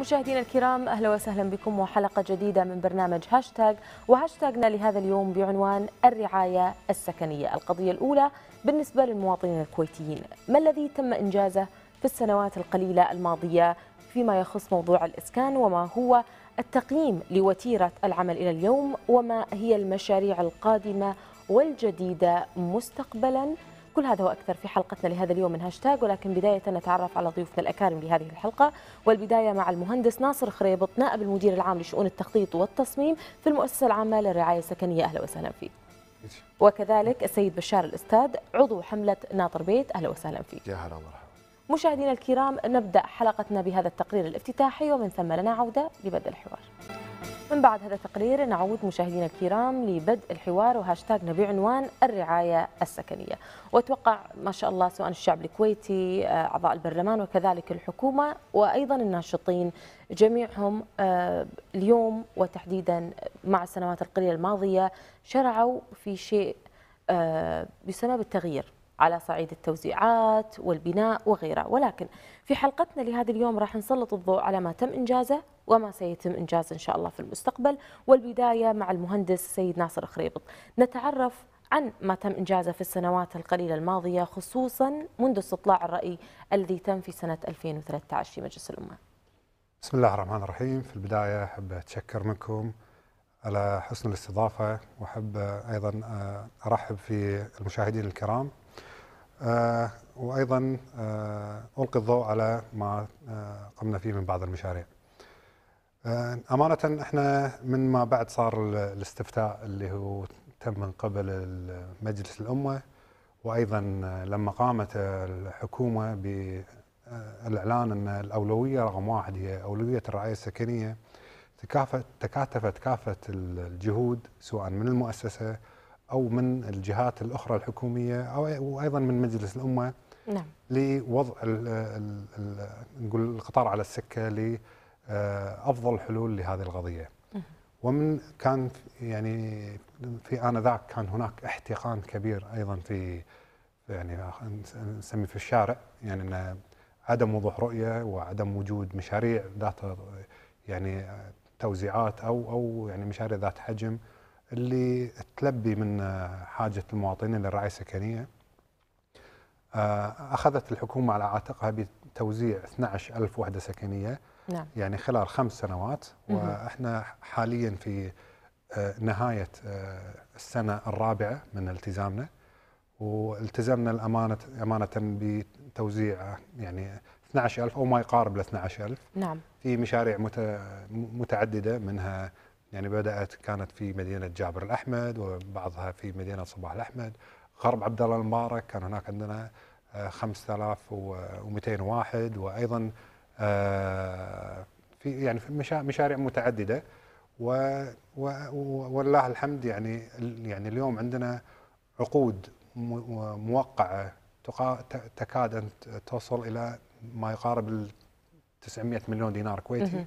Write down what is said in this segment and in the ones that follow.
مشاهدينا الكرام أهلا وسهلا بكم وحلقة جديدة من برنامج هاشتاج وهاشتاجنا لهذا اليوم بعنوان الرعاية السكنية القضية الأولى بالنسبة للمواطنين الكويتيين ما الذي تم إنجازه في السنوات القليلة الماضية فيما يخص موضوع الإسكان وما هو التقييم لوتيرة العمل إلى اليوم وما هي المشاريع القادمة والجديدة مستقبلاً كل هذا وأكثر في حلقتنا لهذا اليوم من هاشتاج ولكن بداية نتعرف على ضيوفنا الأكارم لهذه الحلقة والبداية مع المهندس ناصر خريبط نائب المدير العام لشؤون التخطيط والتصميم في المؤسسة العامة للرعاية السكنية أهلا وسهلا فيك وكذلك السيد بشار الأستاذ عضو حملة ناطر بيت أهلا وسهلا فيك يا هلا مرحبا مشاهدينا الكرام نبدأ حلقتنا بهذا التقرير الافتتاحي ومن ثم لنا عودة لبدء الحوار من بعد هذا التقرير نعود مشاهدينا الكرام لبدء الحوار وهاشتاجنا بعنوان الرعاية السكنية واتوقع ما شاء الله سواء الشعب الكويتي آه، أعضاء البرلمان وكذلك الحكومة وأيضا الناشطين جميعهم آه، اليوم وتحديدا مع السنوات القليلة الماضية شرعوا في شيء آه، بسبب التغيير. على صعيد التوزيعات والبناء وغيرها ولكن في حلقتنا لهذا اليوم راح نسلط الضوء على ما تم إنجازه وما سيتم إنجازه إن شاء الله في المستقبل والبداية مع المهندس سيد ناصر خريبط نتعرف عن ما تم إنجازه في السنوات القليلة الماضية خصوصا منذ استطلاع الرأي الذي تم في سنة 2013 في مجلس الأمة بسم الله الرحمن الرحيم في البداية أحب أتشكر منكم على حسن الاستضافة وأحب أيضا آه، أرحب في المشاهدين الكرام آه، وايضا آه، القي الضوء على ما آه، قمنا فيه من بعض المشاريع. امانه احنا من ما بعد صار الاستفتاء اللي هو تم من قبل مجلس الامه وايضا لما قامت الحكومه بالاعلان ان الاولويه رقم واحد هي اولويه الرعايه السكنيه تكافت تكاتفت كافه الجهود سواء من المؤسسه او من الجهات الاخرى الحكوميه او وايضا من مجلس الامه نعم لوضع الـ الـ الـ نقول القطار على السكه لافضل آه، حلول لهذه القضيه. ومن كان يعني في انذاك كان هناك احتقان كبير ايضا في يعني نسميه في الشارع يعني ان عدم وضوح رؤيه وعدم وجود مشاريع ذات يعني توزيعات او او يعني مشاريع ذات حجم اللي تلبي من حاجة المواطنين للرعاية السكنية أخذت الحكومة على عاتقها بتوزيع 12 ألف وحدة سكنية نعم. يعني خلال خمس سنوات وإحنا حاليا في آه، نهاية آه، السنة الرابعة من التزامنا والتزمنا الأمانة أمانة بتوزيع يعني 12000 أو ما يقارب ل 12000 نعم في مشاريع متعددة منها يعني بدأت كانت في مدينة جابر الأحمد وبعضها في مدينة صباح الأحمد غرب عبد الله المبارك كان هناك عندنا 5200 آه، واحد وأيضا آه، في يعني في مشاريع متعددة والله الحمد يعني يعني اليوم عندنا عقود موقعة تكاد أن توصل إلى ما يقارب 900 مليون دينار كويتي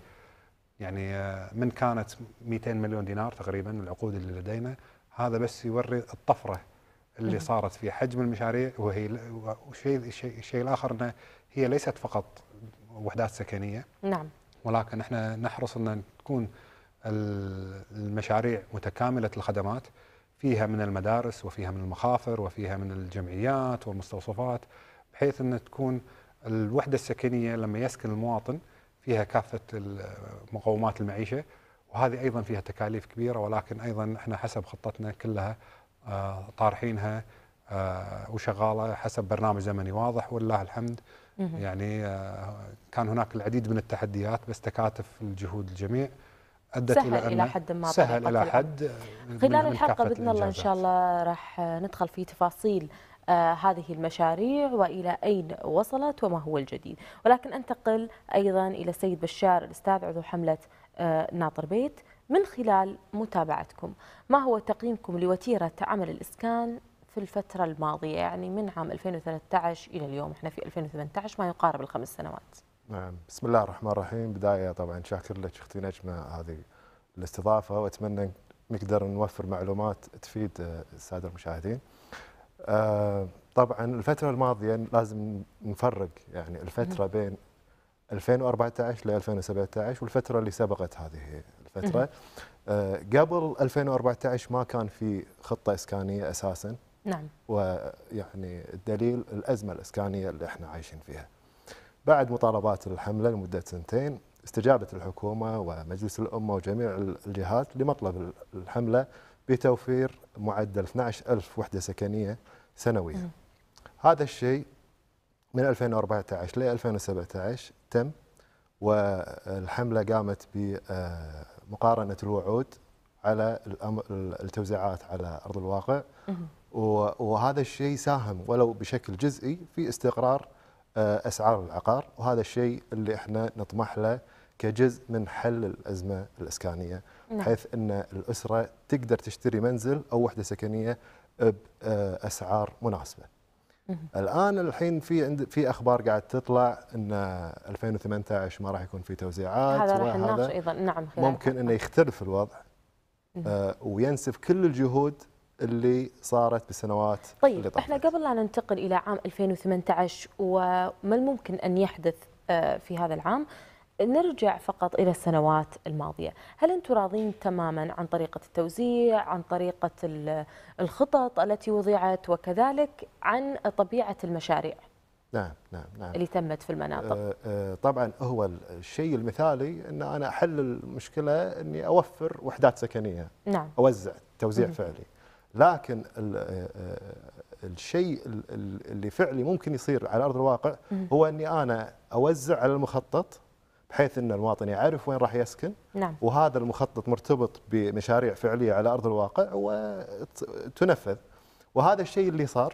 يعني آه، من كانت 200 مليون دينار تقريبا العقود اللي لدينا هذا بس يوري الطفره اللي صارت في حجم المشاريع وهي الشيء الشيء الاخر انه هي ليست فقط وحدات سكنيه نعم ولكن احنا نحرص ان تكون المشاريع متكامله الخدمات فيها من المدارس وفيها من المخافر وفيها من الجمعيات والمستوصفات بحيث ان تكون الوحده السكنيه لما يسكن المواطن فيها كافه مقومات المعيشه وهذه ايضا فيها تكاليف كبيره ولكن ايضا احنا حسب خطتنا كلها آه، طارحينها آه، وشغاله حسب برنامج زمني واضح ولله الحمد يعني آه، كان هناك العديد من التحديات بس تكاتف الجهود الجميع ادت سهل الى, إلى حد ما سهل الى حد خلال الحلقه باذن الله ان شاء الله راح ندخل في تفاصيل آه، هذه المشاريع وإلى أين وصلت وما هو الجديد ولكن أنتقل أيضا إلى السيد بشار الأستاذ عضو حملة آه، ناطر بيت من خلال متابعتكم ما هو تقييمكم لوتيرة عمل الإسكان في الفترة الماضية يعني من عام 2013 إلى اليوم احنا في 2018 ما يقارب الخمس سنوات نعم بسم الله الرحمن الرحيم بداية طبعا شاكر لك أختي نجمة هذه الاستضافة وأتمنى نقدر نوفر معلومات تفيد آه، السادة المشاهدين آه، طبعا الفتره الماضيه لازم نفرق يعني الفتره بين 2014 ل 2017 والفتره اللي سبقت هذه الفتره آه، قبل 2014 ما كان في خطه اسكانيه اساسا نعم ويعني الدليل الازمه الاسكانيه اللي احنا عايشين فيها بعد مطالبات الحمله لمده سنتين استجابت الحكومه ومجلس الامه وجميع الجهات لمطلب الحمله بتوفير معدل 12000 وحده سكنيه سنويا هذا الشيء من 2014 ل 2017 تم والحمله قامت بمقارنه آه، الوعود على التوزيعات على ارض الواقع وهذا الشيء ساهم ولو بشكل جزئي في استقرار آه، اسعار العقار وهذا الشيء اللي احنا نطمح له كجزء من حل الازمه الاسكانيه نعم. بحيث ان الاسره تقدر تشتري منزل او وحده سكنيه باسعار مناسبه. مم. الان الحين في عند في اخبار قاعد تطلع ان 2018 ما راح يكون في توزيعات هذا راح نناقش ايضا نعم ممكن انه يختلف الوضع آه وينسف كل الجهود اللي صارت بالسنوات طيب اللي احنا قبل لا ننتقل الى عام 2018 وما الممكن ان يحدث آه، في هذا العام نرجع فقط إلى السنوات الماضية هل أنتم راضين تماما عن طريقة التوزيع عن طريقة الخطط التي وضعت وكذلك عن طبيعة المشاريع نعم نعم نعم اللي تمت في المناطق آه، آه، طبعا هو الشيء المثالي ان انا احل المشكله اني اوفر وحدات سكنيه نعم اوزع توزيع مم. فعلي لكن آه، الشيء اللي فعلي ممكن يصير على ارض الواقع مم. هو اني انا اوزع على المخطط بحيث ان المواطن يعرف وين راح يسكن نعم. وهذا المخطط مرتبط بمشاريع فعليه على ارض الواقع وتنفذ وهذا الشيء اللي صار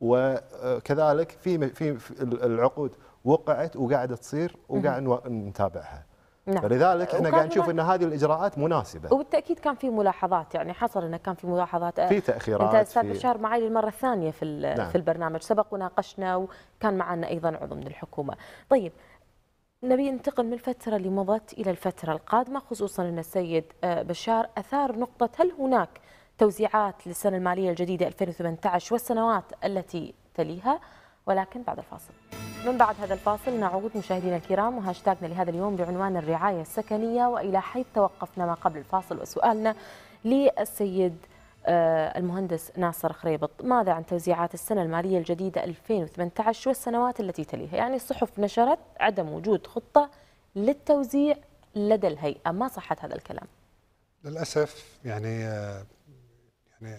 وكذلك في في العقود وقعت وقاعده تصير وقاعد نتابعها نعم. فلذلك احنا قاعد نشوف ان هذه الاجراءات مناسبه وبالتاكيد كان في ملاحظات يعني حصل انه كان في ملاحظات في تاخيرات انت استاذ بشار معي للمره الثانيه في نعم. في البرنامج سبق وناقشنا وكان معنا ايضا عضو من الحكومه طيب نبي ننتقل من الفترة اللي مضت إلى الفترة القادمة خصوصا أن السيد آه، بشار أثار نقطة هل هناك توزيعات للسنة المالية الجديدة 2018 والسنوات التي تليها ولكن بعد الفاصل من بعد هذا الفاصل نعود مشاهدينا الكرام وهاشتاجنا لهذا اليوم بعنوان الرعاية السكنية وإلى حيث توقفنا ما قبل الفاصل وسؤالنا للسيد آه، المهندس ناصر خريبط ماذا عن توزيعات السنة المالية الجديدة 2018 والسنوات التي تليها يعني الصحف نشرت عدم وجود خطة للتوزيع لدى الهيئة ما صحة هذا الكلام للأسف يعني يعني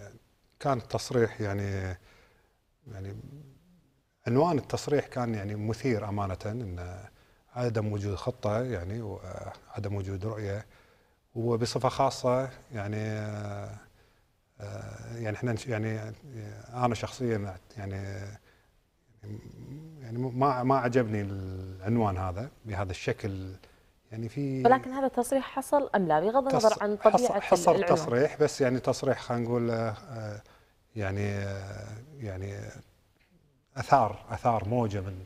كان التصريح يعني يعني عنوان التصريح كان يعني مثير أمانة أن عدم وجود خطة يعني وعدم وجود رؤية وبصفة خاصة يعني آه، يعني احنا يعني آه، انا شخصيا يعني يعني ما ما عجبني العنوان هذا بهذا الشكل يعني في ولكن هذا تصريح حصل ام لا بغض النظر عن طبيعه حصل العنوان. تصريح بس يعني تصريح خلينا نقول آه، يعني يعني اثار اثار موجه من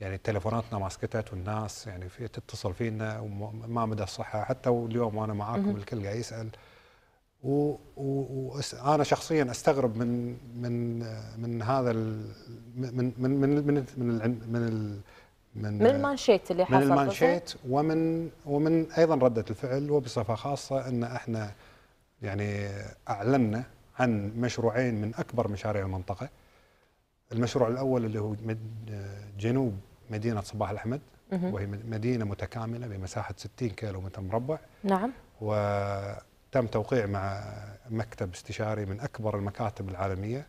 يعني تليفوناتنا ما سكتت والناس يعني في تتصل فينا وما مدى الصحه حتى واليوم وانا معاكم الكل قاعد يسال وانا شخصيا استغرب من من من هذا ال من من من من من, من من من المانشيت اللي حصل من المانشيت ومن ومن ايضا رده الفعل وبصفه خاصه ان احنا يعني اعلنا عن مشروعين من اكبر مشاريع المنطقه المشروع الاول اللي هو جنوب مدينه صباح الاحمد وهي مدينه متكامله بمساحه 60 كيلو متر مربع نعم و تم توقيع مع مكتب استشاري من أكبر المكاتب العالمية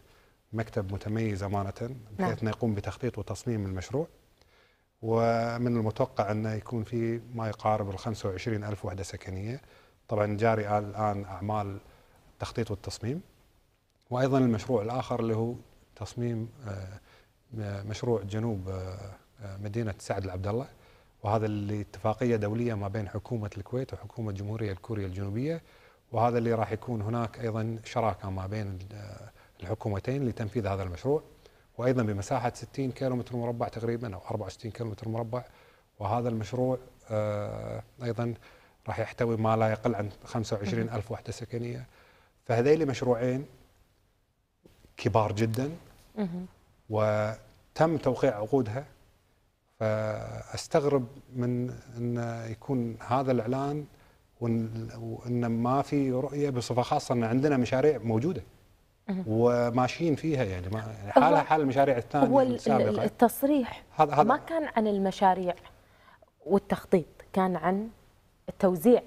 مكتب متميز أمانة نعم. بحيث أنه يقوم بتخطيط وتصميم المشروع ومن المتوقع أنه يكون في ما يقارب ال 25 ألف وحدة سكنية طبعا جاري الآن أعمال التخطيط والتصميم وأيضا المشروع الآخر اللي هو تصميم آه، مشروع جنوب آه، آه، مدينة سعد العبد الله وهذا اللي اتفاقية دولية ما بين حكومة الكويت وحكومة جمهورية الكورية الجنوبية وهذا اللي راح يكون هناك ايضا شراكه ما بين الحكومتين لتنفيذ هذا المشروع وايضا بمساحه 60 كيلومتر مربع تقريبا او 64 كيلومتر مربع وهذا المشروع آه، ايضا راح يحتوي ما لا يقل عن 25 ألف وحدة سكنية فهذيلي مشروعين كبار جدا وتم توقيع عقودها فاستغرب من ان يكون هذا الاعلان وان ما في رؤيه بصفه خاصه ان عندنا مشاريع موجوده وماشيين فيها يعني ما يعني حالها حال المشاريع الثانيه هو السابقه التصريح هذا هذا ما كان عن المشاريع والتخطيط كان عن التوزيع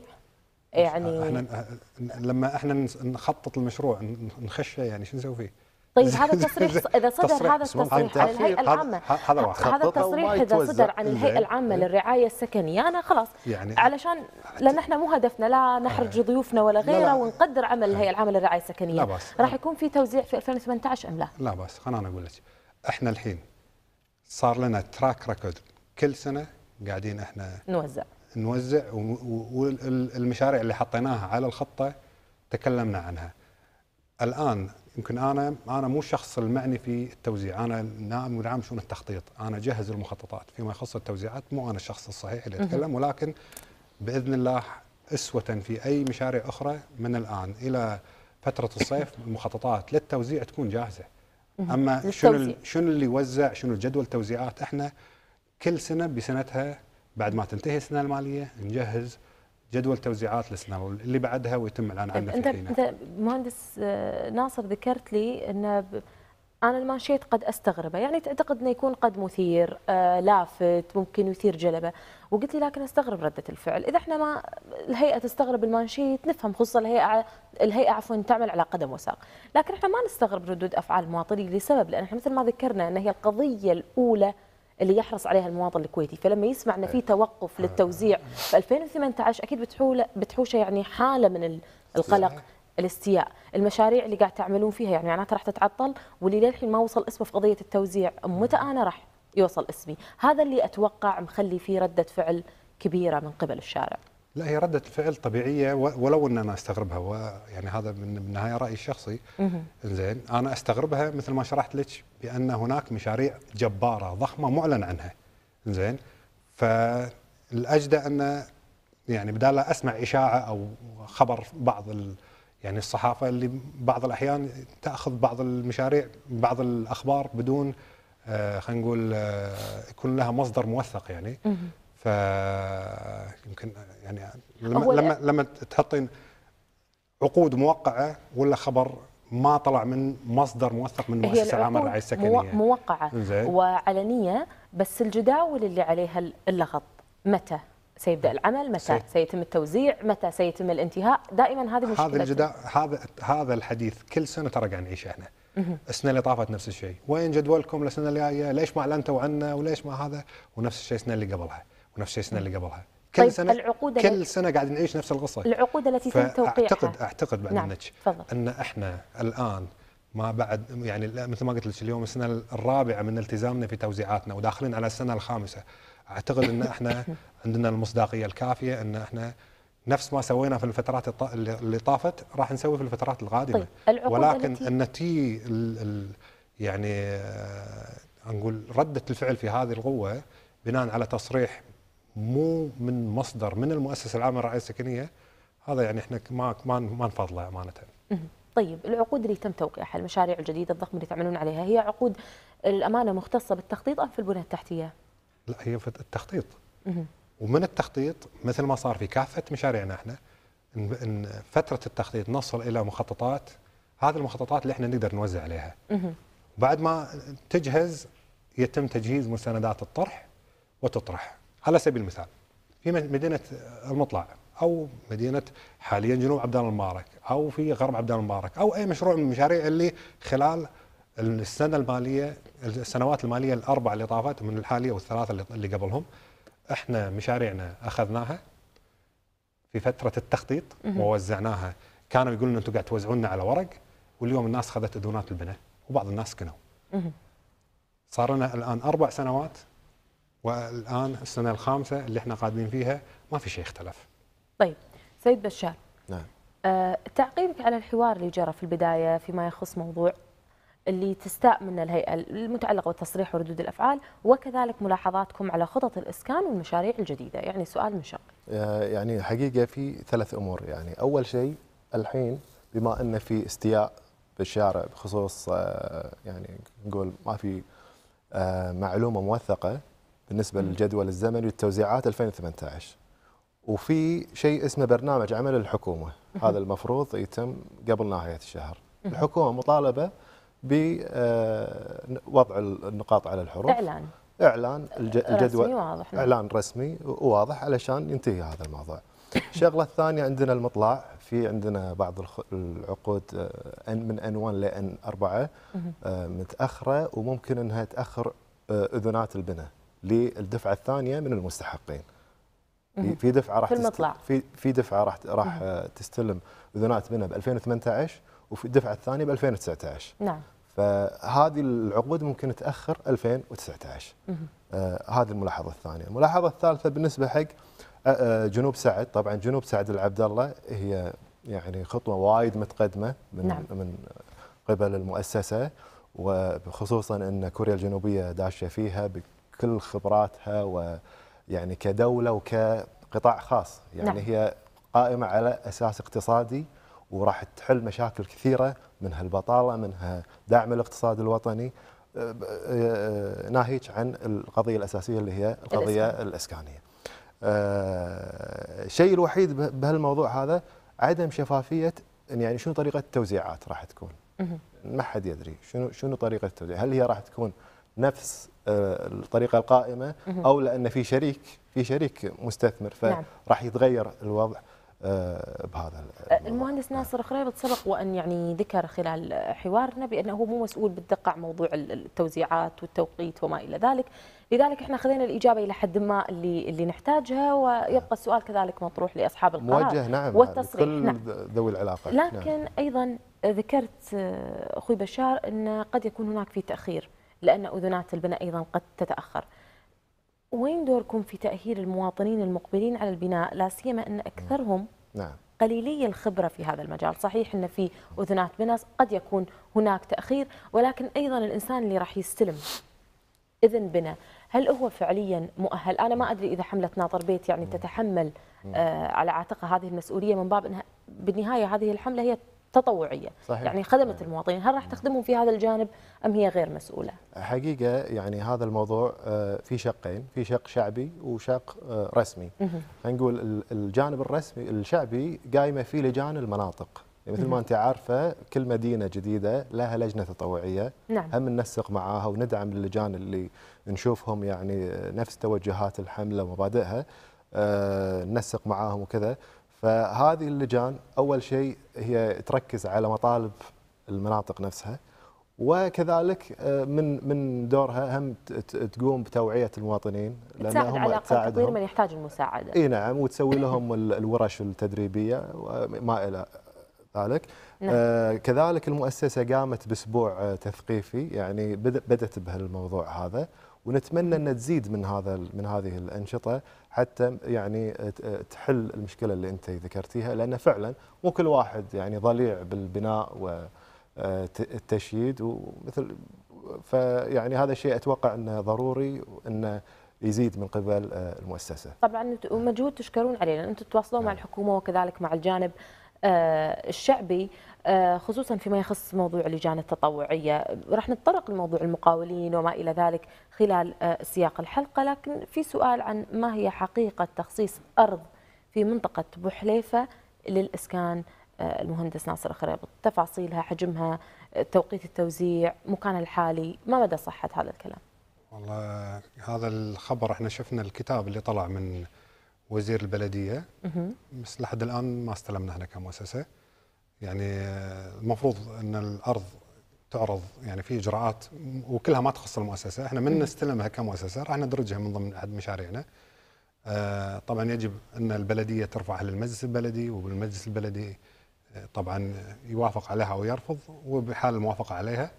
يعني احنا لما احنا نخطط المشروع نخشه يعني شو نسوي فيه؟ طيب هذا التصريح اذا صدر هذا التصريح عن الهيئه العامه هذا, هذا التصريح اذا صدر عن الهيئه العامه يعني للرعايه السكنيه انا خلاص يعني علشان لان احنا مو هدفنا لا نحرج آه. ضيوفنا ولا غيره ونقدر عمل الهيئه العامه للرعايه السكنيه لا بأس راح يكون في توزيع في 2018 ام لا؟ لا لا بس خلنا انا اقول لك احنا الحين صار لنا تراك ريكورد كل سنه قاعدين احنا نوزع نوزع والمشاريع اللي حطيناها على الخطه تكلمنا عنها الان يمكن انا انا مو الشخص المعني في التوزيع، انا نائب مدير عام شؤون التخطيط، انا اجهز المخططات، فيما يخص التوزيعات مو انا الشخص الصحيح اللي اتكلم ولكن باذن الله اسوه في اي مشاريع اخرى من الان الى فتره الصيف المخططات للتوزيع تكون جاهزه. اما شنو شنو اللي يوزع شنو جدول التوزيعات احنا كل سنه بسنتها بعد ما تنتهي السنه الماليه نجهز جدول توزيعات السنه اللي بعدها ويتم الان طيب، عنه انت انت مهندس آه، ناصر ذكرت لي ان انا المانشيت قد استغربه يعني تعتقد انه يكون قد مثير آه، لافت ممكن يثير جلبه وقلت لي لكن استغرب رده الفعل اذا احنا ما الهيئه تستغرب المانشيت نفهم خصوصا الهيئه الهيئه عفوا تعمل على قدم وساق لكن احنا ما نستغرب ردود افعال المواطنين لسبب لان احنا مثل ما ذكرنا ان هي القضيه الاولى اللي يحرص عليها المواطن الكويتي فلما يسمع ان في أيوة. توقف للتوزيع أيوة. في 2018 اكيد بتحول بتحوشه يعني حاله من القلق الاستياء المشاريع اللي قاعد تعملون فيها يعني معناتها راح تتعطل واللي للحين ما وصل اسمه في قضيه التوزيع متى انا راح يوصل اسمي هذا اللي اتوقع مخلي فيه رده فعل كبيره من قبل الشارع لا هي ردة الفعل طبيعية ولو ان انا استغربها ويعني هذا من بالنهاية رأيي الشخصي زين انا استغربها مثل ما شرحت لك بان هناك مشاريع جبارة ضخمة معلن عنها زين فالاجدى ان يعني بدال اسمع اشاعة او خبر بعض ال يعني الصحافة اللي بعض الاحيان تاخذ بعض المشاريع بعض الاخبار بدون آه، خلينا نقول آه، يكون لها مصدر موثق يعني ف يمكن يعني لما لما, لما تحطين عقود موقعه ولا خبر ما طلع من مصدر موثق من مؤسسه العامه للرعايه السكنيه موقعه زي. وعلنيه بس الجداول اللي عليها اللغط متى سيبدا العمل متى سي. سيتم التوزيع متى سيتم الانتهاء دائما هذه مشكله هذا الجدا هذا هذا الحديث كل سنه ترى قاعد نعيشه احنا السنه اللي طافت نفس الشيء وين جدولكم للسنه الجايه ليش ما اعلنتوا عنا وليش ما هذا ونفس الشيء السنه اللي قبلها ونفس الشيء السنه اللي نعم. قبلها طيب، كل طيب سنه العقود كل سنه قاعد نعيش نفس القصه العقود التي تم توقيعها اعتقد اعتقد بعد نعم. ان احنا الان ما بعد يعني مثل ما قلت لك اليوم السنه الرابعه من التزامنا في توزيعاتنا وداخلين على السنه الخامسه اعتقد ان احنا عندنا المصداقيه الكافيه ان احنا نفس ما سوينا في الفترات اللي طافت راح نسوي في الفترات القادمه طيب ولكن النتي ال ال يعني آه، نقول رده الفعل في هذه القوه بناء على تصريح مو من مصدر من المؤسسه العامه للرعايه السكنيه هذا يعني احنا ما ما ما نفضله امانه. طيب العقود اللي تم توقيعها المشاريع الجديده الضخمه اللي تعملون عليها هي عقود الامانه مختصه بالتخطيط ام في البنى التحتيه؟ لا هي في التخطيط. ومن التخطيط مثل ما صار في كافه مشاريعنا احنا ان فتره التخطيط نصل الى مخططات هذه المخططات اللي احنا نقدر نوزع عليها. وبعد ما تجهز يتم تجهيز مستندات الطرح وتطرح. على سبيل المثال في مدينه المطلع او مدينه حاليا جنوب عبدان المبارك او في غرب عبدان المبارك او اي مشروع من المشاريع اللي خلال السنه الماليه السنوات الماليه الاربع اللي طافت من الحاليه والثلاثه اللي قبلهم احنا مشاريعنا اخذناها في فتره التخطيط ووزعناها كانوا يقولون انتم قاعد توزعوننا على ورق واليوم الناس اخذت اذونات البناء وبعض الناس كنوا صار لنا الان اربع سنوات والان السنه الخامسه اللي احنا قاعدين فيها ما في شيء اختلف. طيب سيد بشار نعم آه تعقيبك على الحوار اللي جرى في البدايه فيما يخص موضوع اللي تستاء منه الهيئه المتعلقه بالتصريح وردود الافعال وكذلك ملاحظاتكم على خطط الاسكان والمشاريع الجديده يعني سؤال مشق يعني حقيقه في ثلاث امور يعني اول شيء الحين بما ان في استياء بالشارع بخصوص آه، يعني نقول ما في آه، معلومه موثقه بالنسبه للجدول الزمني والتوزيعات 2018 وفي شيء اسمه برنامج عمل الحكومه هذا المفروض يتم قبل نهايه الشهر الحكومه مطالبه بوضع آه، النقاط على الحروف اعلان اعلان الجدول رسمي واضح اعلان رسمي وواضح علشان ينتهي هذا الموضوع الشغله الثانيه عندنا المطلع في عندنا بعض العقود آه، من ان 1 لان 4 آه، متاخره وممكن انها تاخر أذنات البناء للدفعه الثانيه من المستحقين في دفعه راح في المطلع في في دفعه راح راح تستلم اذونات منها ب 2018 وفي الدفعه الثانيه ب 2019 نعم فهذه العقود ممكن تاخر 2019 آه هذه الملاحظه الثانيه الملاحظه الثالثه بالنسبه حق آه، آه، جنوب سعد طبعا جنوب سعد العبد الله هي يعني خطوه وايد متقدمه من نعم. من قبل المؤسسه وخصوصا ان كوريا الجنوبيه داشه فيها كل خبراتها ويعني كدوله وكقطاع خاص يعني نعم. هي قائمه على اساس اقتصادي وراح تحل مشاكل كثيره منها البطاله منها دعم الاقتصاد الوطني آه، آه، ناهيك عن القضيه الاساسيه اللي هي القضيه الإسكان. الاسكانيه. آه، الشيء الوحيد بهالموضوع هذا عدم شفافيه يعني شنو طريقه التوزيعات راح تكون؟ ما حد يدري شنو شنو طريقه التوزيع؟ هل هي راح تكون نفس آه، الطريقه القائمه او لان في شريك في شريك مستثمر فراح نعم. يتغير الوضع آه، بهذا آه، المهندس نعم. ناصر خريبط سبق وان يعني ذكر خلال حوارنا بانه هو مو مسؤول بالدقه عن موضوع التوزيعات والتوقيت وما الى ذلك، لذلك احنا خذينا الاجابه الى حد ما اللي اللي نحتاجها ويبقى السؤال كذلك مطروح لاصحاب القرار موجه نعم والتصريح كل نعم ذوي العلاقه نعم. لكن نعم. ايضا ذكرت اخوي بشار ان قد يكون هناك في تاخير لأن أذنات البناء أيضا قد تتأخر وين دوركم في تأهيل المواطنين المقبلين على البناء لا سيما أن أكثرهم نعم. قليلي الخبرة في هذا المجال صحيح أن في أذنات بناء قد يكون هناك تأخير ولكن أيضا الإنسان اللي راح يستلم إذن بنا هل هو فعليا مؤهل أنا ما أدري إذا حملة ناطر بيت يعني تتحمل آه، على عاتقها هذه المسؤولية من باب أنها بالنهاية هذه الحملة هي تطوعيه صحيح. يعني خدمت يعني المواطنين هل راح تخدمهم في هذا الجانب ام هي غير مسؤوله حقيقه يعني هذا الموضوع آه، في شقين في شق شعبي وشق آه، رسمي نقول الجانب الرسمي الشعبي قايمه فيه لجان المناطق يعني مثل ما انت عارفه كل مدينه جديده لها لجنه تطوعيه نعم. هم ننسق معاها وندعم اللجان اللي نشوفهم يعني نفس توجهات الحمله ومبادئها آه، ننسق معاهم وكذا فهذه اللجان اول شيء هي تركز على مطالب المناطق نفسها وكذلك آه، من من دورها هم تقوم بتوعيه المواطنين لانهم تساعد على تساعدهم من يحتاج المساعده اي نعم وتسوي لهم الورش التدريبيه وما الى ذلك نعم. آه كذلك المؤسسه قامت باسبوع آه، تثقيفي يعني بدات بهالموضوع هذا ونتمنى ان تزيد من هذا من هذه الانشطه حتى يعني تحل المشكله اللي انت ذكرتيها لان فعلا مو كل واحد يعني ضليع بالبناء والتشييد آه، ومثل فيعني هذا الشيء اتوقع انه ضروري وانه يزيد من قبل آه، المؤسسه. طبعا ومجهود تشكرون عليه لان انتم تتواصلون نعم. مع الحكومه وكذلك مع الجانب آه، الشعبي آه، خصوصا فيما يخص موضوع اللجان التطوعية راح نتطرق لموضوع المقاولين وما إلى ذلك خلال آه، سياق الحلقة لكن في سؤال عن ما هي حقيقة تخصيص أرض في منطقة بوحليفة للإسكان آه، المهندس ناصر خريبط تفاصيلها حجمها توقيت التوزيع مكان الحالي ما مدى صحة هذا الكلام والله هذا الخبر احنا شفنا الكتاب اللي طلع من وزير البلدية بس لحد الآن ما استلمنا احنا كمؤسسة يعني المفروض ان الارض تعرض يعني في اجراءات وكلها ما تخص المؤسسه، احنا من نستلمها كمؤسسه راح ندرجها من ضمن احد مشاريعنا. آه، طبعا يجب ان البلديه ترفعها للمجلس البلدي والمجلس البلدي آه، طبعا يوافق عليها او يرفض وبحال الموافقه عليها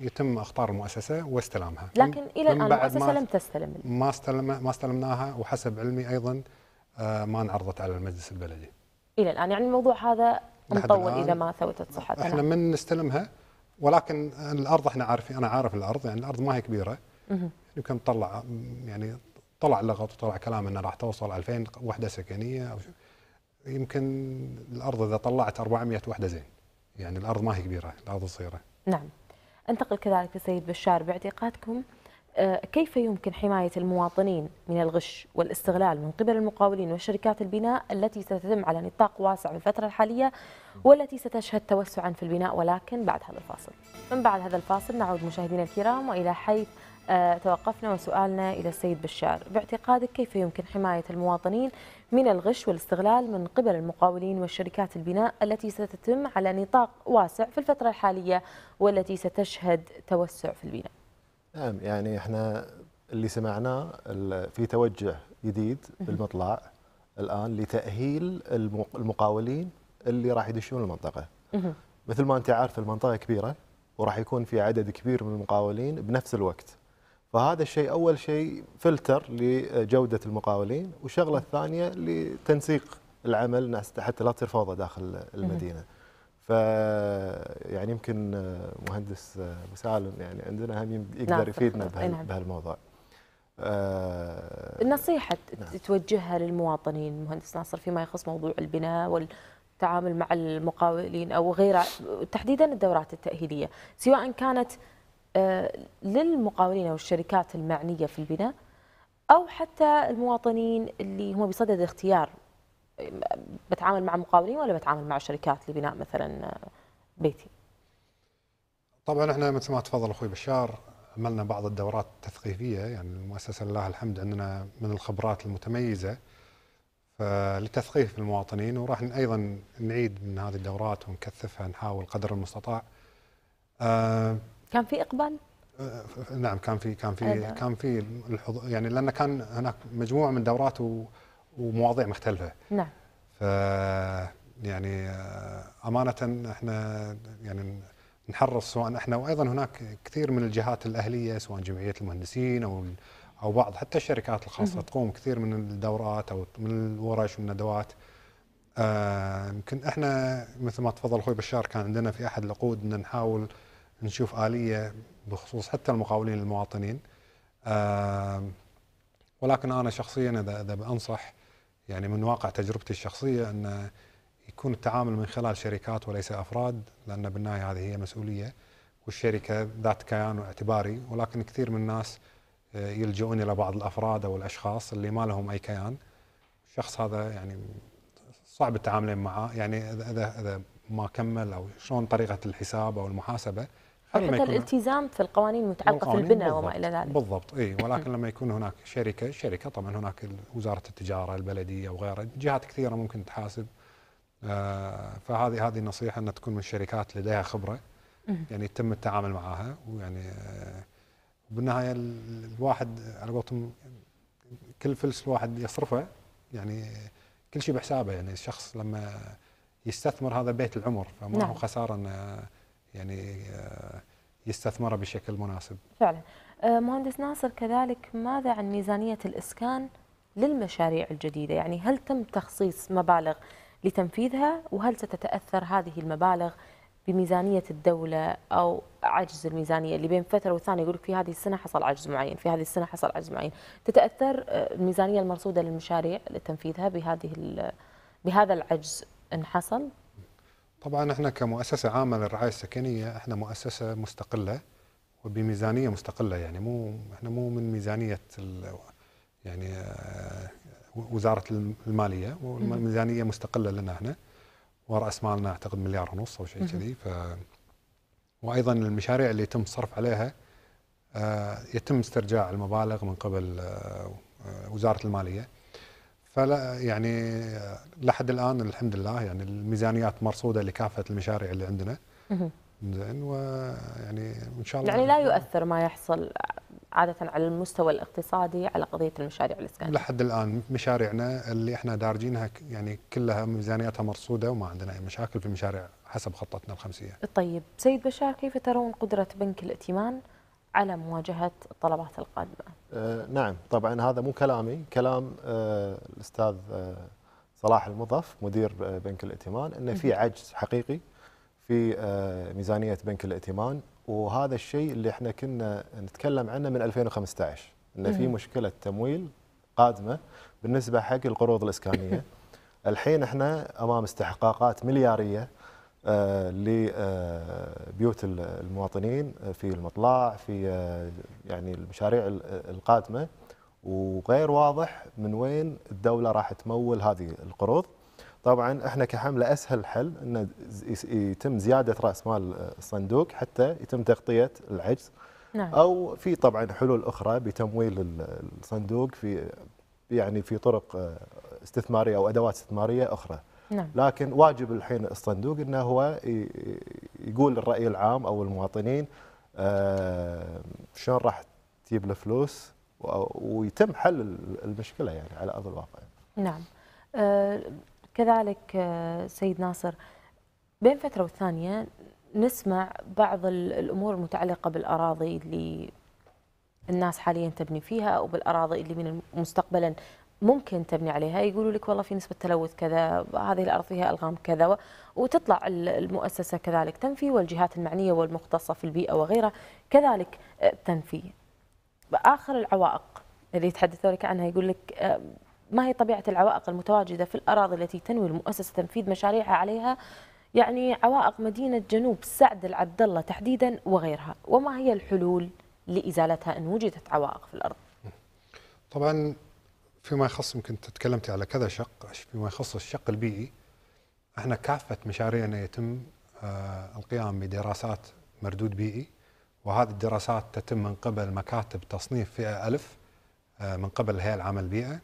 يتم اخطار المؤسسه واستلامها. لكن الى الان المؤسسه لم تستلم ما استلم ما استلمناها وحسب علمي ايضا آه، ما انعرضت على المجلس البلدي. الى الان يعني الموضوع هذا نطول اذا ما ثبتت صحتنا احنا من نستلمها ولكن الارض احنا عارفين انا عارف الارض يعني الارض ما هي كبيره يمكن يعني تطلع يعني طلع لغط وطلع كلام انه راح توصل 2000 وحده سكنيه او يمكن الارض اذا طلعت 400 وحده زين يعني الارض ما هي كبيره الارض صغيره نعم انتقل كذلك للسيد بشار باعتقادكم آه، كيف يمكن حماية المواطنين من الغش والاستغلال من قبل المقاولين وشركات البناء التي ستتم على نطاق واسع في الفترة الحالية والتي ستشهد توسعا في البناء ولكن بعد هذا الفاصل من بعد هذا الفاصل نعود مشاهدينا الكرام وإلى حيث آه، توقفنا وسؤالنا إلى السيد بشار باعتقادك كيف يمكن حماية المواطنين من الغش والاستغلال من قبل المقاولين والشركات البناء التي ستتم على نطاق واسع في الفترة الحالية والتي ستشهد توسع في البناء نعم يعني احنا اللي سمعناه في توجه جديد بالمطلع الان لتاهيل المقاولين اللي راح يدشون المنطقه. مثل ما انت عارف المنطقه كبيره وراح يكون في عدد كبير من المقاولين بنفس الوقت. فهذا الشيء اول شيء فلتر لجوده المقاولين والشغله الثانيه لتنسيق العمل حتى لا تصير فوضى داخل المدينه. فيعني يمكن مهندس مساعد يعني عندنا هم يقدر نعم، يفيدنا نعم. بهالموضوع آه النصيحة نعم. توجهها للمواطنين مهندس ناصر فيما يخص موضوع البناء والتعامل مع المقاولين أو غيره تحديدا الدورات التأهيلية سواء كانت آه، للمقاولين أو الشركات المعنية في البناء أو حتى المواطنين اللي هم بصدد اختيار بتعامل مع مقاولين ولا بتعامل مع شركات لبناء مثلا بيتي؟ طبعا احنا مثل ما تفضل اخوي بشار عملنا بعض الدورات التثقيفيه يعني المؤسسه لله الحمد عندنا من الخبرات المتميزه لتثقيف المواطنين وراح ايضا نعيد من هذه الدورات ونكثفها نحاول قدر المستطاع. آه كان في اقبال؟ آه نعم كان في كان في كان في يعني لان كان هناك مجموعه من دورات و ومواضيع مختلفه نعم ف يعني آه، امانه احنا يعني نحرص سواء احنا وايضا هناك كثير من الجهات الاهليه سواء جمعيه المهندسين او او بعض حتى الشركات الخاصه تقوم كثير من الدورات او من الورش والندوات الندوات آه، يمكن آه احنا مثل ما تفضل اخوي بشار كان عندنا في احد العقود ان نحاول نشوف اليه بخصوص حتى المقاولين المواطنين آه ولكن انا شخصيا اذا اذا بنصح يعني من واقع تجربتي الشخصيه ان يكون التعامل من خلال شركات وليس افراد لان بالنهايه هذه هي مسؤوليه والشركه ذات كيان واعتباري ولكن كثير من الناس آه، يلجؤون الى بعض الافراد او الاشخاص اللي ما لهم اي كيان الشخص هذا يعني صعب التعامل معه يعني اذا اذا ما كمل او شلون طريقه الحساب او المحاسبه حتى الالتزام في القوانين المتعلقه في البناء وما الى ذلك بالضبط اي ولكن لما يكون هناك شركه شركه طبعا هناك وزاره التجاره البلديه وغيرها جهات كثيره ممكن تحاسب آه فهذه هذه النصيحه ان تكون من الشركات لديها خبره يعني يتم التعامل معها ويعني آه بالنهايه الواحد على قولتهم كل فلس الواحد يصرفه يعني كل شيء بحسابه يعني الشخص لما يستثمر هذا بيت العمر فما هو نعم. خساره انه يعني آه، يستثمرها بشكل مناسب. فعلا. آه، مهندس ناصر كذلك ماذا عن ميزانيه الاسكان للمشاريع الجديده؟ يعني هل تم تخصيص مبالغ لتنفيذها وهل ستتاثر هذه المبالغ بميزانيه الدوله او عجز الميزانيه اللي بين فتره والثانيه يقول لك في هذه السنه حصل عجز معين، في هذه السنه حصل عجز معين، تتاثر آه، الميزانيه المرصوده للمشاريع لتنفيذها بهذه بهذا العجز ان حصل؟ طبعا احنا كمؤسسه عامه للرعايه السكنيه احنا مؤسسه مستقله وبميزانيه مستقله يعني مو احنا مو من ميزانيه يعني آه، وزاره الماليه والميزانيه مستقله لنا احنا وراس مالنا اعتقد مليار ونص او شيء كذي ف وايضا المشاريع اللي يتم الصرف عليها آه، يتم استرجاع المبالغ من قبل آه، وزاره الماليه فلا يعني لحد الان الحمد لله يعني الميزانيات مرصوده لكافه المشاريع اللي عندنا زين ويعني ان شاء الله يعني لا يؤثر ما يحصل عاده على المستوى الاقتصادي على قضيه المشاريع الاسكانيه لحد الان مشاريعنا اللي احنا دارجينها يعني كلها ميزانياتها مرصوده وما عندنا اي مشاكل في المشاريع حسب خطتنا الخمسيه. طيب سيد بشار كيف ترون قدره بنك الائتمان على مواجهه الطلبات القادمه؟ آه نعم طبعا هذا مو كلامي كلام آه الاستاذ آه صلاح المضف مدير آه، بنك الائتمان انه في عجز حقيقي في آه، ميزانيه بنك الائتمان وهذا الشيء اللي احنا كنا نتكلم عنه من 2015 ان في مشكله تمويل قادمه بالنسبه حق القروض الاسكانيه الحين احنا امام استحقاقات ملياريه آه، لبيوت المواطنين آه، في المطلع في آه، يعني المشاريع القادمه وغير واضح من وين الدوله راح تمول هذه القروض طبعا احنا كحمله اسهل حل ان يتم زياده راس مال الصندوق حتى يتم تغطيه العجز نعم. او في طبعا حلول اخرى بتمويل الصندوق في يعني في طرق استثماريه او ادوات استثماريه اخرى نعم. لكن واجب الحين الصندوق انه هو يقول للراي العام او المواطنين آه، شلون راح تجيب له فلوس ويتم حل المشكله يعني على ارض الواقع. نعم. آه، كذلك آه، سيد ناصر بين فتره والثانيه نسمع بعض الامور المتعلقه بالاراضي اللي الناس حاليا تبني فيها او بالاراضي اللي من مستقبلا ممكن تبني عليها يقولوا لك والله في نسبة تلوث كذا هذه الأرض فيها ألغام كذا وتطلع المؤسسة كذلك تنفي والجهات المعنية والمختصة في البيئة وغيرها كذلك آه، تنفي آخر العوائق اللي يتحدثون لك عنها يقول لك آه، ما هي طبيعة العوائق المتواجدة في الأراضي التي تنوي المؤسسة تنفيذ مشاريعها عليها يعني عوائق مدينة جنوب سعد العبد الله تحديدا وغيرها وما هي الحلول لإزالتها إن وجدت عوائق في الأرض طبعا فيما يخص يمكن تكلمتي على كذا شق فيما يخص الشق البيئي احنا كافه مشاريعنا يتم آه، القيام بدراسات مردود بيئي وهذه الدراسات تتم من قبل مكاتب تصنيف فئه الف آه، من قبل الهيئه العامه للبيئه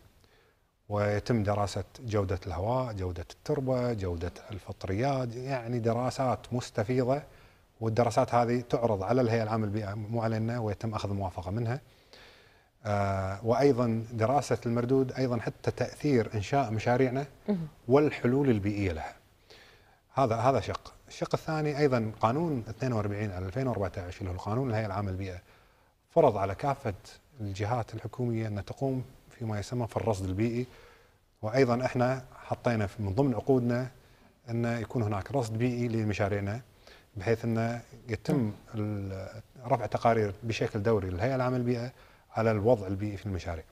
ويتم دراسه جوده الهواء، جوده التربه، جوده الفطريات، يعني دراسات مستفيضه والدراسات هذه تعرض على الهيئه العامه للبيئه مو علينا ويتم اخذ موافقه منها. آه، وايضا دراسه المردود ايضا حتى تاثير انشاء مشاريعنا والحلول البيئيه لها. هذا هذا شق، الشق الثاني ايضا قانون 42 على 2014 اللي هو القانون الهيئه العامه للبيئه فرض على كافه الجهات الحكوميه ان تقوم فيما يسمى في الرصد البيئي وايضا احنا حطينا من ضمن عقودنا ان يكون هناك رصد بيئي لمشاريعنا بحيث انه يتم رفع تقارير بشكل دوري للهيئه العامه للبيئه على الوضع البيئي في المشاريع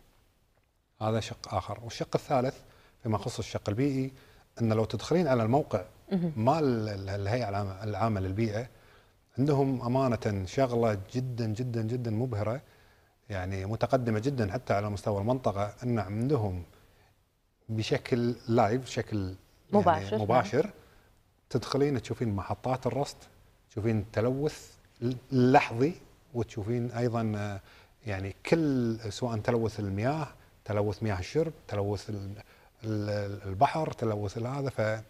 هذا شق آخر والشق الثالث فيما يخص الشق البيئي أن لو تدخلين على الموقع مال الهيئة العامة للبيئة عندهم أمانة شغلة جدا جدا جدا مبهرة يعني متقدمة جدا حتى على مستوى المنطقة أن عندهم بشكل لايف بشكل يعني مباشر يعني مباشر تدخلين تشوفين محطات الرصد تشوفين التلوث اللحظي وتشوفين ايضا يعني كل سواء تلوث المياه تلوث مياه الشرب تلوث البحر تلوث هذا ف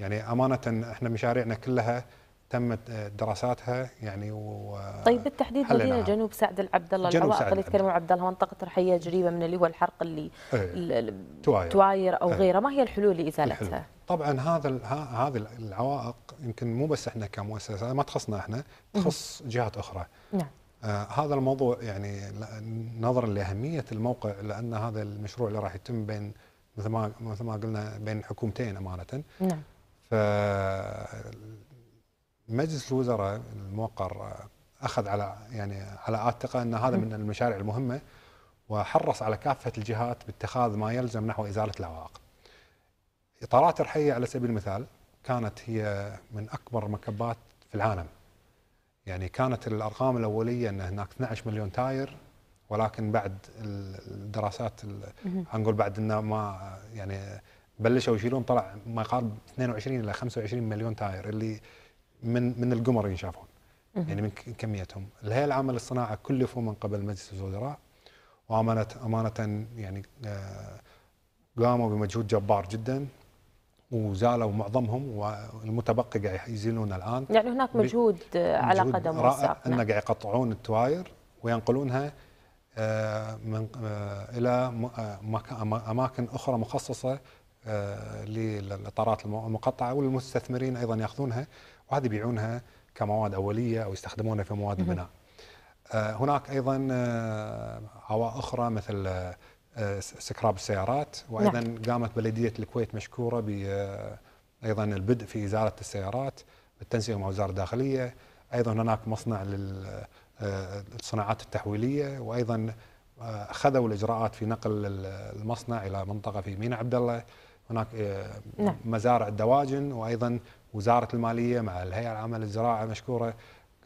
يعني امانه احنا مشاريعنا كلها تمت آه، دراساتها يعني و طيب بالتحديد مدينه جنوب سعد العبد الله العوائق اللي يتكلمون عبد الله منطقه رحيه قريبه من اللي هو الحرق اللي إيه. تواير, تواير او أي. غيره ما هي الحلول لازالتها؟ طبعا هذا هذه العوائق يمكن مو بس احنا كمؤسسه ما تخصنا احنا تخص جهات اخرى نعم آه، هذا الموضوع يعني نظرا لاهميه الموقع لان هذا المشروع اللي راح يتم بين مثل ما مثل ما قلنا بين حكومتين امانه نعم ف مجلس الوزراء الموقر آه، اخذ على يعني على عاتقه ان هذا من المشاريع المهمه وحرص على كافه الجهات باتخاذ ما يلزم نحو ازاله العوائق. اطارات رحيه على سبيل المثال كانت هي من اكبر المكبات في العالم يعني كانت الارقام الاوليه ان هناك 12 مليون تاير ولكن بعد الدراسات هنقول بعد ان ما يعني بلشوا يشيلون طلع ما يقارب 22 الى 25 مليون تاير اللي من من القمر ينشافون يعني من كميتهم الهيئه العامه للصناعه كلفوا من قبل مجلس الوزراء وامانه امانه يعني آه، قاموا بمجهود جبار جدا وزالوا معظمهم والمتبقي قاعد يزيلون الان يعني هناك مجهود, آه، على مجهود قدم وساق ان نعم. قاعد يقطعون التواير وينقلونها آه، من آه، الى اماكن اخرى مخصصه للاطارات المقطعه والمستثمرين ايضا ياخذونها وهذه يبيعونها كمواد اوليه او يستخدمونها في مواد البناء. هناك ايضا هواء اخرى مثل سكراب السيارات وايضا نعم. قامت بلديه الكويت مشكوره ب ايضا البدء في ازاله السيارات بالتنسيق مع وزاره الداخليه ايضا هناك مصنع للصناعات آه، التحويليه وايضا آه، اخذوا الاجراءات في نقل المصنع الى منطقه في مينا عبد الله هناك آه، نعم. مزارع الدواجن وايضا وزاره الماليه مع الهيئه العامه للزراعه مشكوره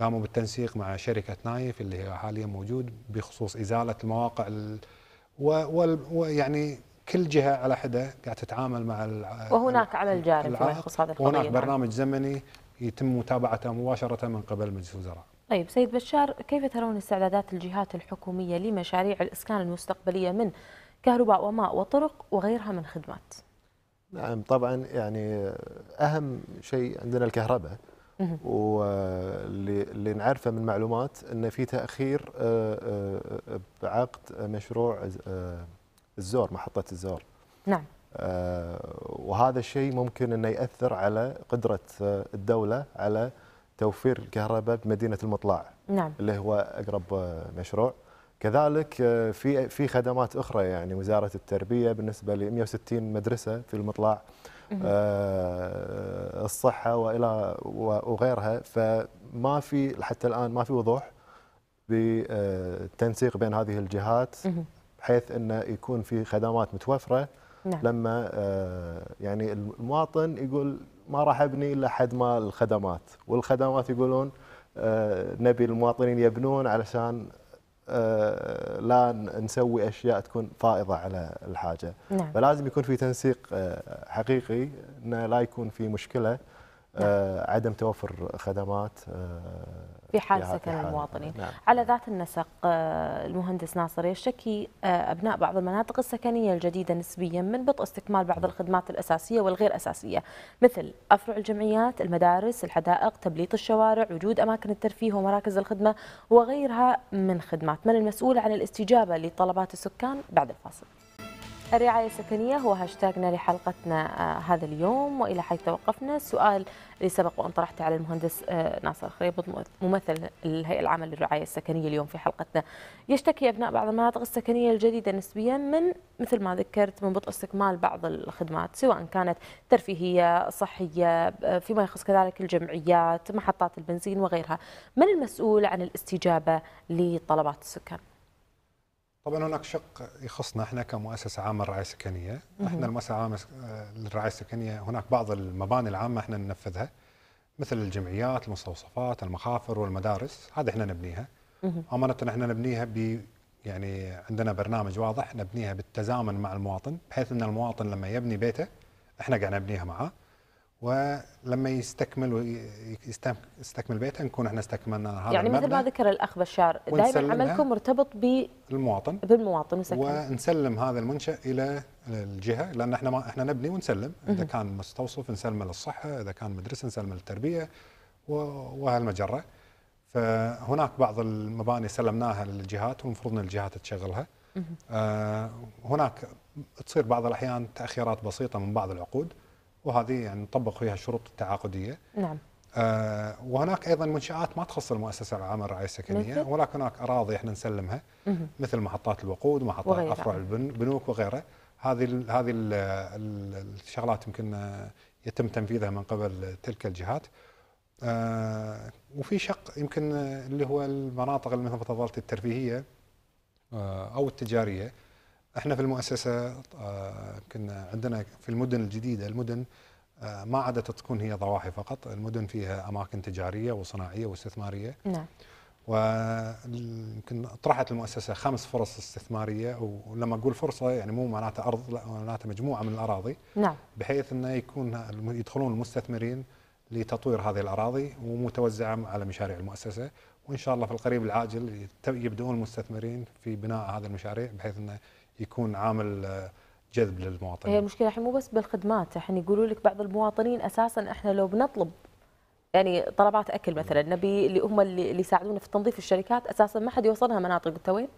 قاموا بالتنسيق مع شركه نايف اللي هي حاليا موجود بخصوص ازاله المواقع ويعني كل جهه على حده قاعد تتعامل مع وهناك على الجانب ما يخص هذه القضيه وهناك نعم. برنامج زمني يتم متابعته مباشره من قبل مجلس الوزراء. طيب سيد بشار كيف ترون استعدادات الجهات الحكوميه لمشاريع الاسكان المستقبليه من كهرباء وماء وطرق وغيرها من خدمات؟ نعم طبعا يعني اهم شيء عندنا الكهرباء واللي نعرفه من معلومات ان في تاخير آه، آه، بعقد مشروع آه، الزور محطه الزور نعم وهذا الشيء ممكن انه ياثر على قدره الدوله على توفير الكهرباء بمدينه المطلع نعم. اللي هو اقرب مشروع كذلك في في خدمات اخرى يعني وزاره التربيه بالنسبه ل 160 مدرسه في المطلع آه، الصحه والى وغيرها فما في حتى الان ما في وضوح بالتنسيق بين هذه الجهات بحيث انه يكون في خدمات متوفره نعم. لما آه، يعني المواطن يقول ما راح ابني الا حد ما الخدمات والخدمات يقولون آه، نبي المواطنين يبنون علشان لا نسوي اشياء تكون فائضه على الحاجه نعم. فلازم يكون في تنسيق آه، حقيقي انه لا يكون في مشكله نعم. آه، عدم توفر خدمات آه، في حال سكن نعم، المواطنين نعم. على ذات النسق آه، المهندس ناصر يشتكي آه، أبناء بعض المناطق السكنية الجديدة نسبيا من بطء استكمال بعض الخدمات الأساسية والغير أساسية مثل أفرع الجمعيات المدارس الحدائق تبليط الشوارع وجود أماكن الترفيه ومراكز الخدمة وغيرها من خدمات من المسؤول عن الاستجابة لطلبات السكان بعد الفاصل الرعاية السكنية هو هاشتاجنا لحلقتنا آه، هذا اليوم وإلى حيث توقفنا السؤال اللي سبق وأن طرحته على المهندس آه، ناصر خريبط ممثل الهيئة العامة للرعاية السكنية اليوم في حلقتنا يشتكي أبناء بعض المناطق السكنية الجديدة نسبيا من مثل ما ذكرت من بطء استكمال بعض الخدمات سواء كانت ترفيهية صحية آه، فيما يخص كذلك الجمعيات محطات البنزين وغيرها من المسؤول عن الاستجابة لطلبات السكان طبعا هناك شق يخصنا احنا كمؤسسه عامه للرعايه السكنيه، احنا المؤسسه العامه للرعايه السكنيه هناك بعض المباني العامه احنا ننفذها مثل الجمعيات، المستوصفات، المخافر والمدارس، هذه احنا نبنيها. امانه احنا نبنيها ب يعني عندنا برنامج واضح نبنيها بالتزامن مع المواطن بحيث ان المواطن لما يبني بيته احنا قاعد نبنيها معاه ولما يستكمل يستكمل بيتها نكون احنا استكملنا هذا يعني مثل ما ذكر الاخ بشار دائما عملكم مرتبط بالمواطن بالمواطن مسكن. ونسلم هذا المنشا الى الجهه لان احنا ما احنا نبني ونسلم اذا كان مستوصف نسلمه للصحه اذا كان مدرسه نسلمه للتربيه وهالمجره فهناك بعض المباني سلمناها للجهات والمفروض ان الجهات تشغلها آه هناك تصير بعض الاحيان تاخيرات بسيطه من بعض العقود وهذه يعني نطبق فيها الشروط التعاقديه نعم آه وهناك ايضا منشات ما تخص المؤسسه العامه للرعايه السكنيه ولكن هناك اراضي احنا نسلمها مثل محطات الوقود محطات افرع البنوك وغيره هذه الـ هذه الـ الشغلات يمكن يتم تنفيذها من قبل تلك الجهات آه وفي شق يمكن اللي هو المناطق اللي مثل تفضلت الترفيهيه آه او التجاريه احنا في المؤسسه آه، كنا عندنا في المدن الجديده المدن آه، ما عادت تكون هي ضواحي فقط المدن فيها اماكن تجاريه وصناعيه واستثماريه نعم ويمكن طرحت المؤسسه خمس فرص استثماريه ولما اقول فرصه يعني مو معناته ارض لا معناته مجموعه من الاراضي نعم بحيث انه يكون يدخلون المستثمرين لتطوير هذه الاراضي ومتوزعه على مشاريع المؤسسه وان شاء الله في القريب العاجل يبدؤون المستثمرين في بناء هذه المشاريع بحيث انه يكون عامل آه، جذب للمواطنين. هي المشكله الحين مو بس بالخدمات، الحين يقولوا لك بعض المواطنين اساسا احنا لو بنطلب يعني طلبات اكل مثلا نبي اللي هم اللي يساعدونا في تنظيف الشركات اساسا ما حد يوصلها مناطق انت وين؟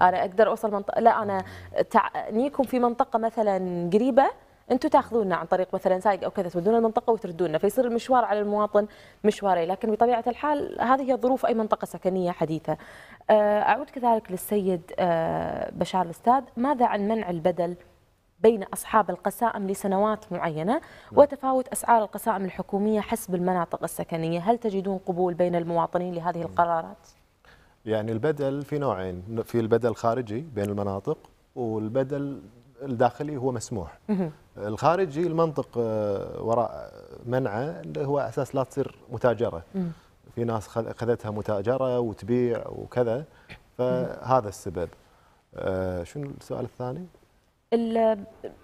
انا اقدر اوصل منطقه لا انا تعنيكم في منطقه مثلا قريبه انتم تاخذونا عن طريق مثلا سايق او كذا تودونا المنطقه وتردونا فيصير المشوار على المواطن مشوارين لكن بطبيعه الحال هذه هي ظروف اي منطقه سكنيه حديثه آه، اعود كذلك للسيد آه، بشار الاستاذ ماذا عن منع البدل بين أصحاب القسائم لسنوات معينة نعم. وتفاوت أسعار القسائم الحكومية حسب المناطق السكنية هل تجدون قبول بين المواطنين لهذه نعم. القرارات؟ يعني البدل في نوعين في البدل الخارجي بين المناطق والبدل الداخلي هو مسموح الخارجي المنطق آه، وراء منعه اللي هو اساس لا تصير متاجره في ناس اخذتها متاجره وتبيع وكذا فهذا السبب آه، شنو السؤال الثاني؟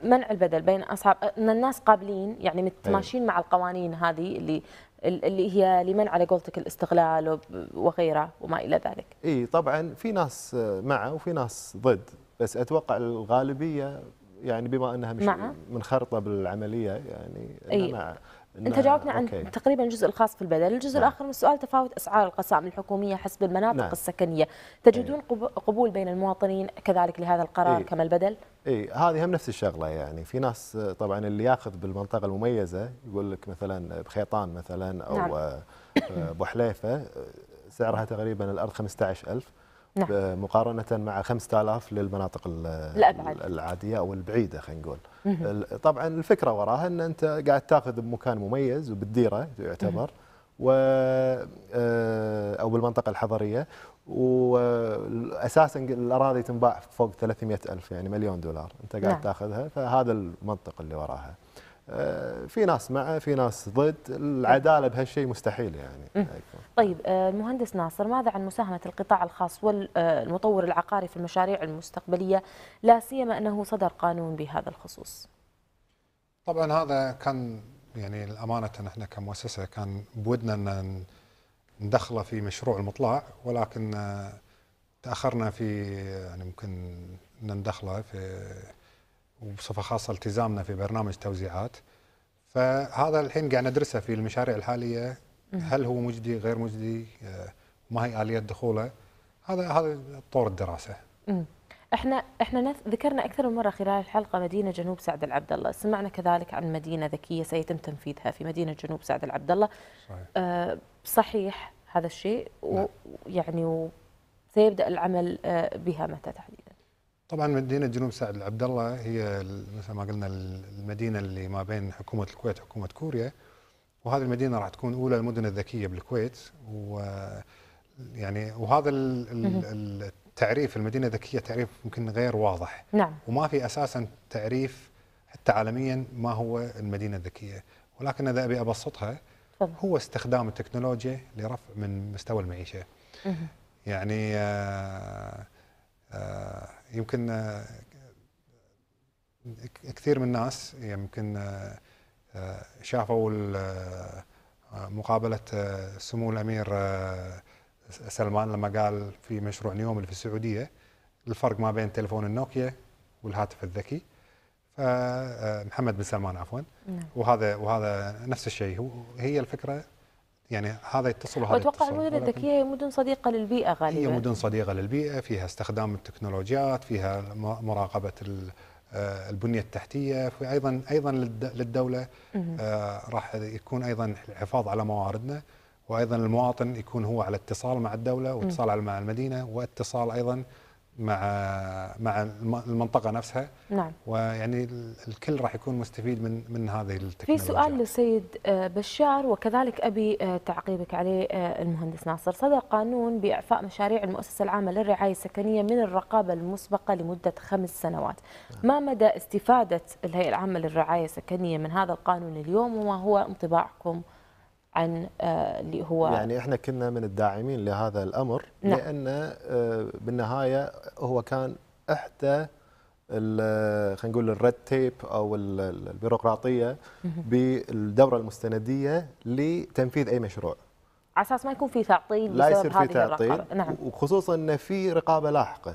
منع البدل بين اصحاب ان الناس قابلين يعني متماشين أيوه. مع القوانين هذه اللي اللي هي لمنع على قولتك الاستغلال وغيره وما الى ذلك. اي طبعا في ناس آه، مع وفي ناس ضد بس اتوقع الغالبيه يعني بما انها مش مع منخرطه بالعمليه يعني أي. مع انت جاوبنا عن تقريبا الجزء الخاص في البدل، الجزء نعم. الاخر من السؤال تفاوت اسعار القسائم الحكوميه حسب المناطق نعم. السكنيه، تجدون أي. قبول بين المواطنين كذلك لهذا القرار أي. كما البدل؟ اي هذه هم نفس الشغله يعني في ناس طبعا اللي ياخذ بالمنطقه المميزه يقول لك مثلا بخيطان مثلا او نعم. بوحليفه سعرها تقريبا الارض 15000 نعم. مقارنه مع 5000 للمناطق الابعد العاديه او البعيده خلينا نقول طبعا الفكره وراها ان انت قاعد تاخذ بمكان مميز وبالديره يعتبر و آه، او بالمنطقه الحضريه واساسا الاراضي تنباع فوق 300 الف يعني مليون دولار انت قاعد نعم. تاخذها فهذا المنطق اللي وراها آه، في ناس معه في ناس ضد العداله بهالشيء مستحيل يعني طيب آه، المهندس ناصر ماذا عن مساهمه القطاع الخاص والمطور آه، العقاري في المشاريع المستقبليه لا سيما انه صدر قانون بهذا الخصوص طبعا هذا كان يعني الأمانة احنا كمؤسسة كان بودنا ان ندخله في مشروع المطلع ولكن تاخرنا في يعني ممكن ان ندخله في وبصفه خاصه التزامنا في برنامج توزيعات فهذا الحين قاعد ندرسه في المشاريع الحاليه هل هو مجدي غير مجدي آه، ما هي اليه دخوله هذا هذا طور الدراسه احنا احنا ذكرنا اكثر من مره خلال الحلقه مدينه جنوب سعد العبد الله، سمعنا كذلك عن مدينه ذكيه سيتم تنفيذها في مدينه جنوب سعد العبد الله. صحيح. آه، صحيح هذا الشيء ويعني نعم. وسيبدا العمل آه، بها متى تحديدا؟ طبعا مدينه جنوب سعد عبد الله هي مثل ما قلنا المدينه اللي ما بين حكومه الكويت وحكومه كوريا وهذه المدينه راح تكون اولى المدن الذكيه بالكويت و يعني وهذا التعريف المدينه الذكيه تعريف يمكن غير واضح نعم. وما في اساسا تعريف حتى عالميا ما هو المدينه الذكيه ولكن اذا ابي ابسطها هو استخدام التكنولوجيا لرفع من مستوى المعيشه يعني آه آه، يمكن آه، كثير من الناس يمكن آه، شافوا مقابلة سمو الأمير سلمان لما قال في مشروع نيوم اللي في السعودية الفرق ما بين تلفون النوكيا والهاتف الذكي فمحمد بن سلمان عفوا نعم. وهذا وهذا نفس الشيء هي الفكرة يعني هذا يتصل وهذا اتوقع المدن الذكيه هي مدن صديقه للبيئه غالبا هي مدن صديقه للبيئه فيها استخدام التكنولوجيات فيها مراقبه آه، البنيه التحتيه في ايضا ايضا للدوله آه، راح يكون ايضا الحفاظ على مواردنا وايضا المواطن يكون هو على اتصال مع الدوله واتصال مع المدينه واتصال ايضا مع مع المنطقه نفسها نعم ويعني الكل راح يكون مستفيد من من هذه التكنولوجيا في سؤال للسيد آه، بشار وكذلك ابي آه، تعقيبك عليه آه، المهندس ناصر صدر قانون باعفاء مشاريع المؤسسه العامه للرعايه السكنيه من الرقابه المسبقه لمده خمس سنوات نعم. ما مدى استفاده الهيئه العامه للرعايه السكنيه من هذا القانون اليوم وما هو انطباعكم عن آه، اللي هو يعني احنا كنا من الداعمين لهذا الامر نعم. لان آه، بالنهايه هو كان احدى آه، خلينا نقول الريد تيب او البيروقراطيه بالدوره المستنديه لتنفيذ اي مشروع على اساس ما يكون في تعطيل لا يصير في تعطيل نعم. وخصوصا ان في رقابه لاحقه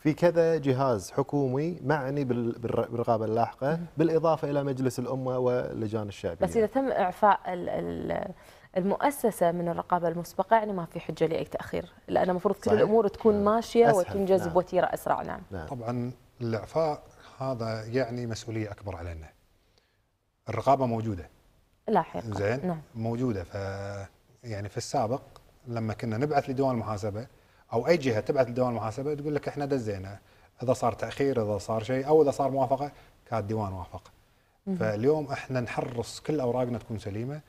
في كذا جهاز حكومي معني بالرقابه اللاحقه بالاضافه الى مجلس الامه واللجان الشعبيه. بس اذا تم اعفاء المؤسسه من الرقابه المسبقه يعني ما في حجه لاي تاخير، لان المفروض كل الامور تكون نعم. ماشيه وتنجز نعم. بوتيره اسرع نعم. نعم. طبعا الاعفاء هذا يعني مسؤوليه اكبر علينا. الرقابه موجوده. لاحقا زين نعم. موجوده ف يعني في السابق لما كنا نبعث لديوان المحاسبه او اي جهه تبعث لديوان المحاسبه تقول لك احنا دزينا اذا صار تاخير اذا صار شيء او اذا صار موافقه كان الديوان وافق فاليوم احنا نحرص كل اوراقنا تكون سليمه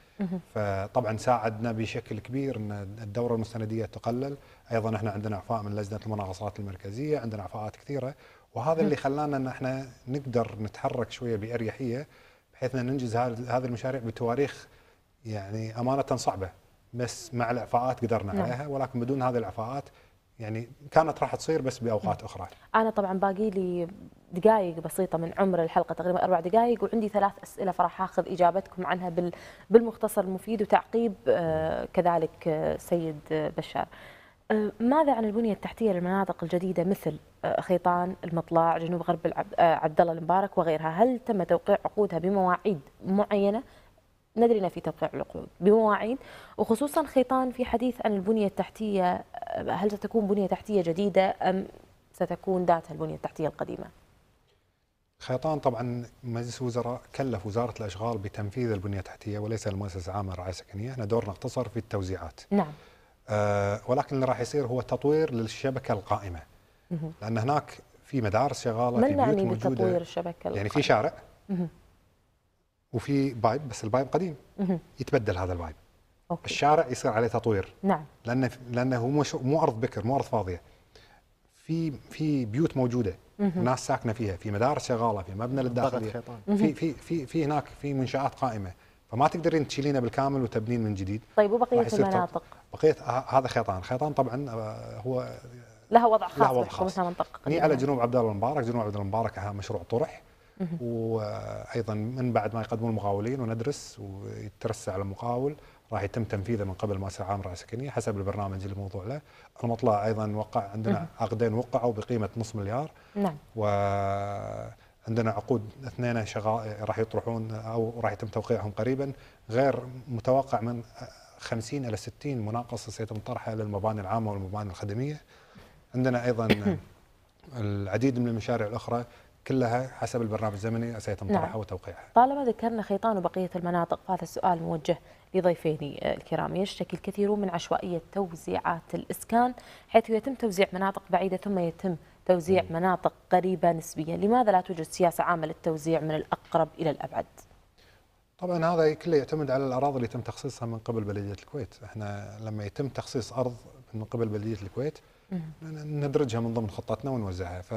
فطبعا ساعدنا بشكل كبير ان الدوره المستنديه تقلل ايضا احنا عندنا اعفاء من لجنه المناقصات المركزيه عندنا اعفاءات كثيره وهذا اللي خلانا ان احنا نقدر نتحرك شويه باريحيه بحيث ان ننجز هذه المشاريع بتواريخ يعني امانه صعبه بس مع الاعفاءات قدرنا نعم. عليها ولكن بدون هذه الاعفاءات يعني كانت راح تصير بس باوقات اخرى. انا طبعا باقي لي دقائق بسيطه من عمر الحلقه تقريبا اربع دقائق وعندي ثلاث اسئله فراح اخذ اجابتكم عنها بالمختصر المفيد وتعقيب آه، كذلك آه، سيد بشار. آه، ماذا عن البنيه التحتيه للمناطق الجديده مثل خيطان، المطلع، جنوب غرب عبد الله المبارك وغيرها؟ هل تم توقيع عقودها بمواعيد معينه؟ ندرنا في توقيع العقود بمواعيد وخصوصا خيطان في حديث عن البنية التحتية هل ستكون بنية تحتية جديدة أم ستكون ذات البنية التحتية القديمة خيطان طبعا مجلس الوزراء كلف وزارة الأشغال بتنفيذ البنية التحتية وليس المؤسسة العامة للرعاية السكنية احنا دورنا اقتصر في التوزيعات نعم آه ولكن اللي راح يصير هو تطوير للشبكة القائمة مه. لأن هناك في مدارس شغالة ما في بيوت موجودة تطوير الشبكة القائمة. يعني في شارع وفي بايب بس البايب قديم يتبدل هذا البايب أوكي. الشارع يصير عليه تطوير نعم لانه لانه مو مو ارض بكر مو ارض فاضيه في في بيوت موجوده ناس ساكنه فيها في مدارس شغاله في مبنى للداخليه في في في في هناك في منشات قائمه فما تقدرين تشيلينه بالكامل وتبنين من جديد طيب وبقيه المناطق بقيه هذا خيطان خيطان طبعا آه، هو لها وضع خاص لها وضع خاص منطقه على جنوب عبد الله المبارك جنوب عبد الله المبارك مشروع طرح وايضا من بعد ما يقدمون المقاولين وندرس ويترسى على المقاول راح يتم تنفيذه من قبل المؤسسه العامه رعايه السكنيه حسب البرنامج الموضوع له. المطلع ايضا وقع عندنا عقدين وقعوا بقيمه نص مليار. نعم. وعندنا عقود اثنين شغال راح يطرحون او راح يتم توقيعهم قريبا غير متوقع من 50 الى 60 مناقصه سيتم طرحها للمباني العامه والمباني الخدميه. عندنا ايضا العديد من المشاريع الاخرى كلها حسب البرنامج الزمني سيتم نعم. طرحها وتوقيعها. طالما ذكرنا خيطان وبقيه المناطق فهذا السؤال موجه لضيفيني آه، الكرام، يشتكي الكثيرون من عشوائيه توزيعات الاسكان حيث يتم توزيع مناطق بعيده ثم يتم توزيع م. مناطق قريبه نسبيا، لماذا لا توجد سياسه عامه للتوزيع من الاقرب الى الابعد؟ طبعا هذا كله يعتمد على الاراضي اللي تم تخصيصها من قبل بلديه الكويت، احنا لما يتم تخصيص ارض من قبل بلديه الكويت ندرجها من ضمن خطتنا ونوزعها ف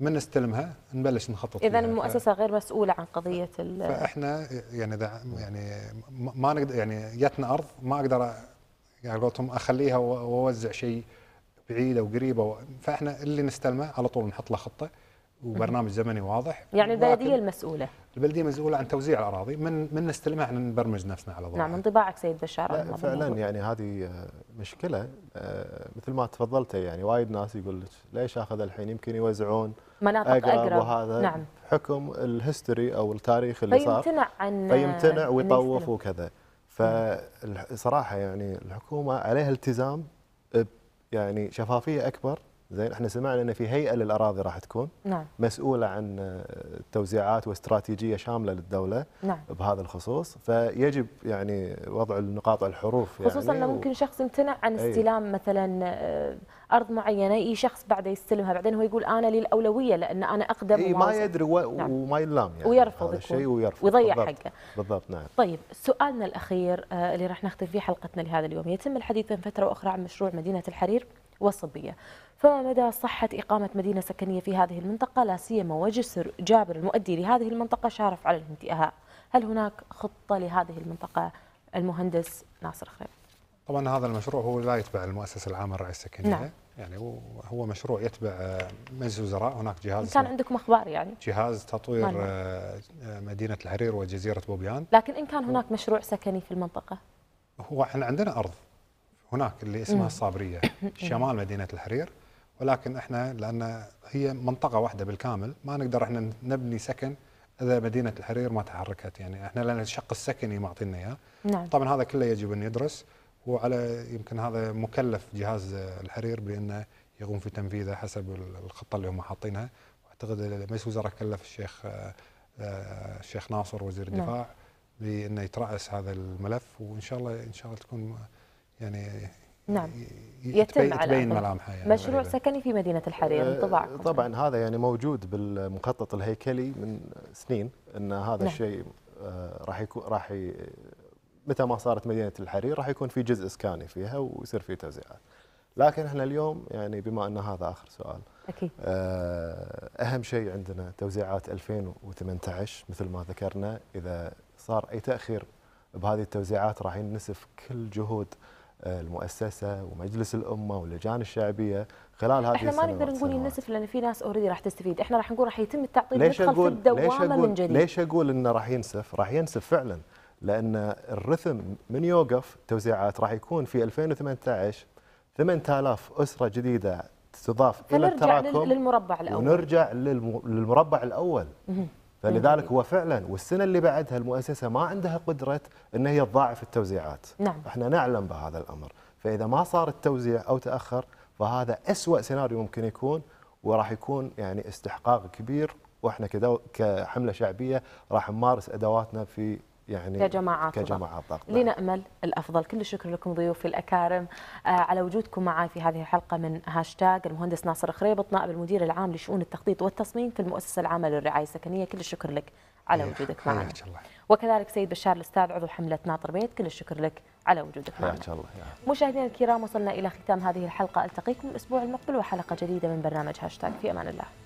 من نستلمها نبلش نخطط اذا المؤسسه ف... غير مسؤوله عن قضيه ال فاحنا يعني اذا يعني ما نقدر يعني جتنا ارض ما اقدر يعني قلتهم اخليها واوزع شيء بعيد او قريب فاحنا اللي نستلمه على طول نحط له خطه وبرنامج زمني واضح يعني البلديه المسؤوله البلديه مسؤوله عن توزيع الاراضي من من نستلمها احنا نبرمج نفسنا على نعم، ضوء نعم انطباعك سيد بشار فعلا موضوع. يعني هذه آه، مشكله آه، مثل ما تفضلتي يعني وايد ناس يقول لك ليش اخذ الحين يمكن يوزعون مناطق اقرب, أقرب. وهذا نعم. حكم الهيستوري او التاريخ اللي صار فيمتنع عن فيمتنع ويطوف وكذا فالصراحه يعني الحكومه عليها التزام يعني شفافيه اكبر زين احنا سمعنا ان في هيئه للاراضي راح تكون نعم. مسؤوله عن التوزيعات واستراتيجيه شامله للدوله نعم. بهذا الخصوص فيجب يعني وضع النقاط الحروف يعني خصوصا انه ممكن شخص يمتنع عن استلام ايه. مثلا آه، ارض معينه اي شخص بعده يستلمها بعدين هو يقول انا لي الاولويه لان انا اقدم اي ما يدري و... نعم. وما يلام يعني ويرفض الشيء ويرفض ويضيع بالضبط. حقه بالضبط نعم طيب سؤالنا الاخير آه، اللي راح نختم فيه حلقتنا لهذا اليوم يتم الحديث من فتره واخرى عن مشروع مدينه الحرير والصبية فما مدى صحة إقامة مدينة سكنية في هذه المنطقة لا سيما وجسر جابر المؤدي لهذه المنطقة شارف على الانتهاء هل هناك خطة لهذه المنطقة المهندس ناصر خريب طبعا هذا المشروع هو لا يتبع المؤسسة العامة الرعاية السكنية نعم. يعني هو مشروع يتبع مجلس الوزراء هناك جهاز كان عندكم اخبار يعني جهاز تطوير آه، مدينه الحرير وجزيره بوبيان لكن ان كان هناك مشروع سكني في المنطقه هو احنا عندنا ارض هناك اللي اسمها الصابريه شمال مدينه الحرير ولكن احنا لان هي منطقه واحده بالكامل ما نقدر احنا نبني سكن اذا مدينه الحرير ما تحركت يعني احنا لان الشق السكني معطينا اياه نعم. طبعا هذا كله يجب ان يدرس وعلى يمكن هذا مكلف جهاز الحرير بانه يقوم في تنفيذه حسب الخطه اللي هم حاطينها واعتقد مجلس الوزراء كلف الشيخ آه، الشيخ ناصر وزير نعم. الدفاع نعم. بانه يتراس هذا الملف وان شاء الله ان شاء الله تكون يعني نعم يتم يتبين, يتبين ملامحها يعني مشروع غريبة. سكني في مدينه الحرير آه، انطباعكم طبعا هذا يعني موجود بالمخطط الهيكلي من سنين ان هذا نعم. الشيء آه، راح يكون راح ي... متى ما صارت مدينه الحرير راح يكون في جزء اسكاني فيها ويصير في توزيعات لكن احنا اليوم يعني بما ان هذا اخر سؤال اكيد آه، اهم شيء عندنا توزيعات 2018 مثل ما ذكرنا اذا صار اي تاخير بهذه التوزيعات راح ينسف كل جهود آه، المؤسسه ومجلس الامه واللجان الشعبيه خلال هذه السنوات احنا ما نقدر نقول ينسف لان في ناس اوريدي راح تستفيد، احنا راح نقول راح يتم التعطيل ليش أقول في ليش أقول من جديد ليش اقول انه راح ينسف؟ راح ينسف فعلا لان الرثم من يوقف توزيعات راح يكون في 2018 8000 اسره جديده تضاف الى التراكم للمربع الاول ونرجع للمربع الاول فلذلك هو فعلا والسنه اللي بعدها المؤسسه ما عندها قدره ان هي تضاعف التوزيعات نعم. احنا نعلم بهذا الامر فاذا ما صار التوزيع او تاخر فهذا اسوا سيناريو ممكن يكون وراح يكون يعني استحقاق كبير واحنا كحمله شعبيه راح نمارس ادواتنا في يعني كجماعات كجماعات ضغط نعم. لنأمل الأفضل كل الشكر لكم ضيوفي الأكارم آه، على وجودكم معي في هذه الحلقة من هاشتاج المهندس ناصر خريبط نائب المدير العام لشؤون التخطيط والتصميم في المؤسسة العامة للرعاية السكنية كل الشكر لك على إيه، وجودك معنا وكذلك سيد بشار الأستاذ عضو حملة ناطر بيت كل الشكر لك على وجودك معنا الله مشاهدينا الكرام وصلنا إلى ختام هذه الحلقة ألتقيكم الأسبوع المقبل وحلقة جديدة من برنامج هاشتاج في أمان الله